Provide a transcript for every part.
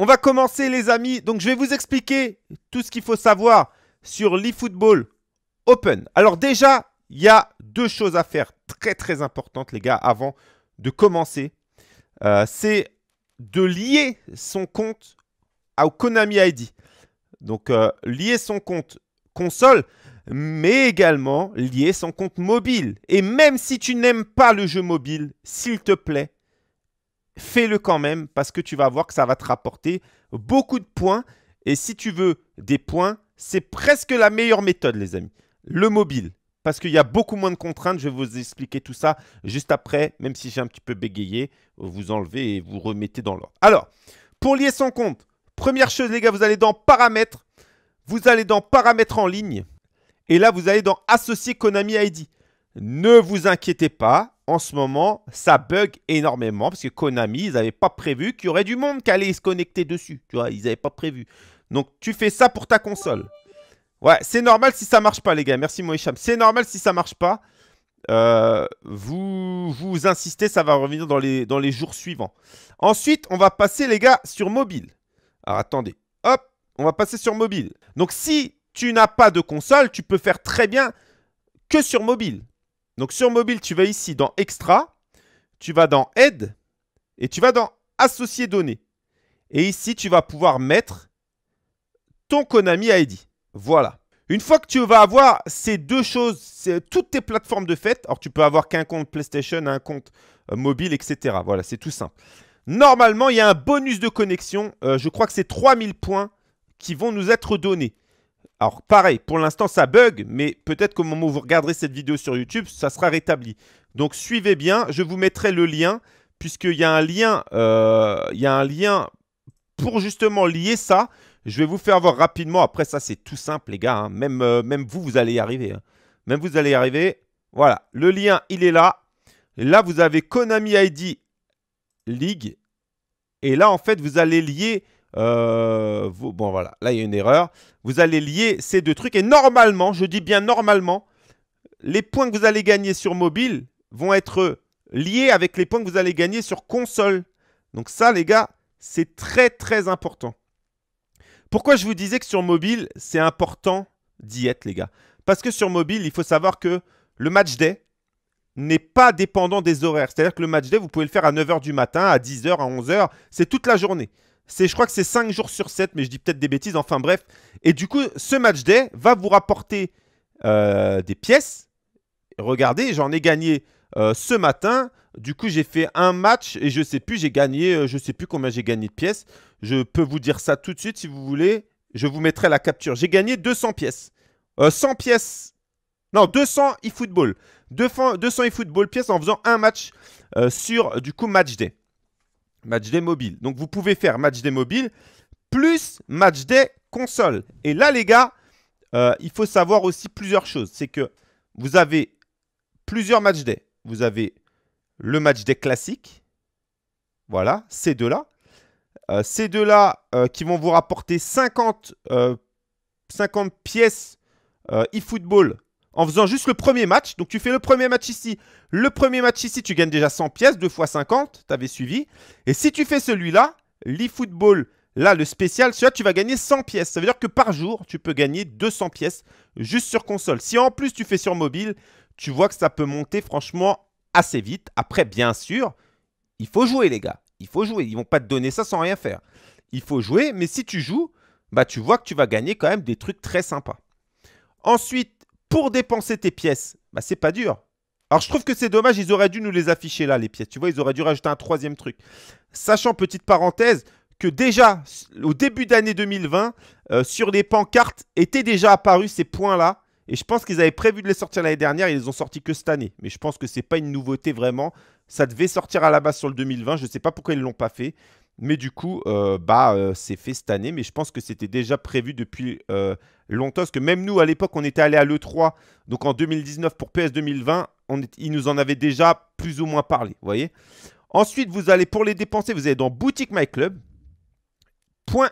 On va commencer les amis. Donc je vais vous expliquer tout ce qu'il faut savoir sur l'eFootball Open. Alors déjà, il y a deux choses à faire très très importantes les gars avant de commencer. Euh, c'est de lier son compte au Konami ID. Donc euh, lier son compte console, mais également lier son compte mobile. Et même si tu n'aimes pas le jeu mobile, s'il te plaît, fais-le quand même parce que tu vas voir que ça va te rapporter beaucoup de points. Et si tu veux des points, c'est presque la meilleure méthode, les amis. Le mobile, parce qu'il y a beaucoup moins de contraintes. Je vais vous expliquer tout ça juste après, même si j'ai un petit peu bégayé. Vous enlevez et vous remettez dans l'ordre. Alors, pour lier son compte, première chose, les gars, vous allez dans Paramètres. Vous allez dans Paramètres en ligne. Et là, vous allez dans Associer Konami ID. Ne vous inquiétez pas, en ce moment, ça bug énormément parce que Konami, ils n'avaient pas prévu qu'il y aurait du monde qui allait se connecter dessus. Tu vois, ils n'avaient pas prévu. Donc, tu fais ça pour ta console. Ouais, c'est normal si ça marche pas, les gars. Merci, Moïcham. C'est normal si ça marche pas. Euh, vous, vous insistez, ça va revenir dans les, dans les jours suivants. Ensuite, on va passer, les gars, sur mobile. Alors, attendez. Hop, on va passer sur mobile. Donc, si tu n'as pas de console, tu peux faire très bien que sur mobile. Donc sur mobile, tu vas ici dans Extra, tu vas dans Aide et tu vas dans Associer données. Et ici, tu vas pouvoir mettre ton Konami ID. Voilà. Une fois que tu vas avoir ces deux choses, toutes tes plateformes de fête, alors tu peux avoir qu'un compte PlayStation, un compte euh, mobile, etc. Voilà, c'est tout simple. Normalement, il y a un bonus de connexion. Euh, je crois que c'est 3000 points qui vont nous être donnés. Alors pareil, pour l'instant ça bug, mais peut-être qu'au moment où vous regarderez cette vidéo sur YouTube, ça sera rétabli. Donc suivez bien, je vous mettrai le lien, puisqu'il y a un lien, euh, il y a un lien pour justement lier ça. Je vais vous faire voir rapidement, après ça c'est tout simple les gars, hein. même, euh, même vous, vous allez y arriver. Hein. Même vous allez y arriver. Voilà, le lien il est là. Là vous avez Konami ID League. Et là en fait vous allez lier euh, bon, voilà, là, il y a une erreur. Vous allez lier ces deux trucs. Et normalement, je dis bien normalement, les points que vous allez gagner sur mobile vont être liés avec les points que vous allez gagner sur console. Donc ça, les gars, c'est très, très important. Pourquoi je vous disais que sur mobile, c'est important d'y être, les gars Parce que sur mobile, il faut savoir que le match day, n'est pas dépendant des horaires. C'est-à-dire que le match day, vous pouvez le faire à 9h du matin, à 10h, à 11h, c'est toute la journée je crois que c'est 5 jours sur 7, mais je dis peut-être des bêtises, enfin bref. Et du coup, ce match day va vous rapporter euh, des pièces. Regardez, j'en ai gagné euh, ce matin. Du coup, j'ai fait un match et je sais plus, j'ai gagné, euh, je sais plus combien j'ai gagné de pièces. Je peux vous dire ça tout de suite si vous voulez. Je vous mettrai la capture. J'ai gagné 200 pièces. 100 pièces. Non, 200 eFootball. 200 eFootball pièces en faisant un match sur, du coup, match day. Matchday mobile. Donc vous pouvez faire des mobile plus Matchday console. Et là, les gars, euh, il faut savoir aussi plusieurs choses. C'est que vous avez plusieurs des. Vous avez le match des classique. Voilà, ces deux-là. Euh, ces deux-là euh, qui vont vous rapporter 50, 50 pièces eFootball en faisant juste le premier match. Donc tu fais le premier match ici, le premier match ici, tu gagnes déjà 100 pièces, 2 fois 50, tu avais suivi. Et si tu fais celui-là, l'e-football, là le spécial, celui tu vas gagner 100 pièces. Ça veut dire que par jour, tu peux gagner 200 pièces juste sur console. Si en plus tu fais sur mobile, tu vois que ça peut monter franchement assez vite. Après, bien sûr, il faut jouer les gars. Il faut jouer. Ils vont pas te donner ça sans rien faire. Il faut jouer, mais si tu joues, bah tu vois que tu vas gagner quand même des trucs très sympas. Ensuite, pour dépenser tes pièces. Bah, c'est pas dur. Alors, je trouve que c'est dommage, ils auraient dû nous les afficher là, les pièces. Tu vois, ils auraient dû rajouter un troisième truc. Sachant, petite parenthèse, que déjà, au début d'année 2020, euh, sur les pancartes, étaient déjà apparus ces points-là. Et je pense qu'ils avaient prévu de les sortir l'année dernière, ils les ont sortis que cette année. Mais je pense que ce n'est pas une nouveauté vraiment. Ça devait sortir à la base sur le 2020, je ne sais pas pourquoi ils ne l'ont pas fait. Mais du coup, euh, bah, euh, c'est fait cette année, mais je pense que c'était déjà prévu depuis longtemps, parce que même nous, à l'époque, on était allé à l'E3, donc en 2019 pour PS 2020, on nous en avait déjà plus ou moins parlé, vous voyez Ensuite, vous allez, pour les dépenser, vous allez dans Boutique My Club, point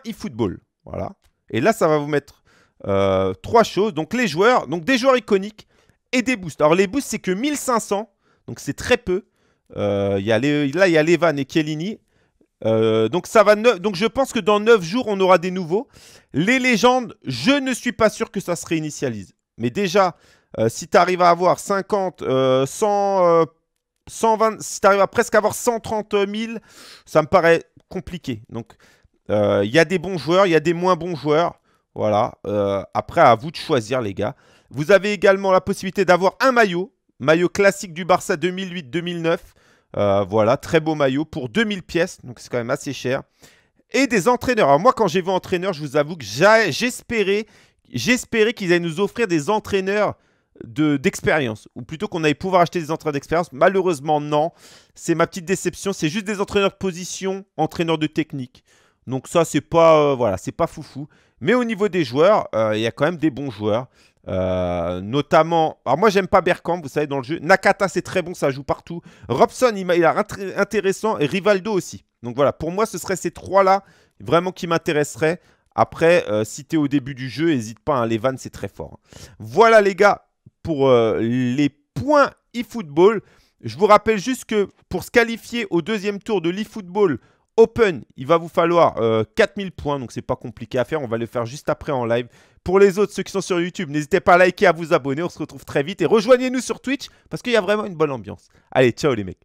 voilà. Et là, ça va vous mettre euh, trois choses, donc les joueurs, donc des joueurs iconiques et des boosts. Alors les boosts, c'est que 1500, donc c'est très peu. Euh, y a là, il y a Levan et kielini euh, donc ça va donc je pense que dans 9 jours on aura des nouveaux. Les légendes, je ne suis pas sûr que ça se réinitialise. Mais déjà, euh, si tu arrives à avoir 50, 100, 120, si tu arrives à presque avoir 130 000, euh, ça me paraît compliqué. Donc il y a des bons joueurs, il y a des moins bons joueurs. Voilà. après à vous de choisir les gars. Vous avez également la possibilité d'avoir un maillot, maillot classique du Barça 2008-2009. Euh, voilà, très beau maillot pour 2000 pièces, donc c'est quand même assez cher. Et des entraîneurs. Alors moi, quand j'ai vu entraîneurs, je vous avoue que j'espérais, qu'ils allaient nous offrir des entraîneurs d'expérience, ou plutôt qu'on allait pouvoir acheter des entraîneurs d'expérience. Malheureusement, non. C'est ma petite déception. C'est juste des entraîneurs de position, entraîneurs de technique. Donc ça, c'est pas, euh, voilà, c'est pas foufou. Mais au niveau des joueurs, euh, il y a quand même des bons joueurs. Euh, notamment, alors moi j'aime pas Berkamp, vous savez, dans le jeu. Nakata c'est très bon, ça joue partout. Robson il, il a intéressant et Rivaldo aussi. Donc voilà, pour moi ce serait ces trois-là vraiment qui m'intéresseraient. Après, euh, si t'es au début du jeu, n'hésite pas, à hein, les vannes c'est très fort. Voilà les gars pour euh, les points eFootball. Je vous rappelle juste que pour se qualifier au deuxième tour de l'eFootball, Open, il va vous falloir 4000 euh, points, donc c'est pas compliqué à faire. On va le faire juste après en live. Pour les autres, ceux qui sont sur YouTube, n'hésitez pas à liker, à vous abonner. On se retrouve très vite et rejoignez-nous sur Twitch parce qu'il y a vraiment une bonne ambiance. Allez, ciao les mecs.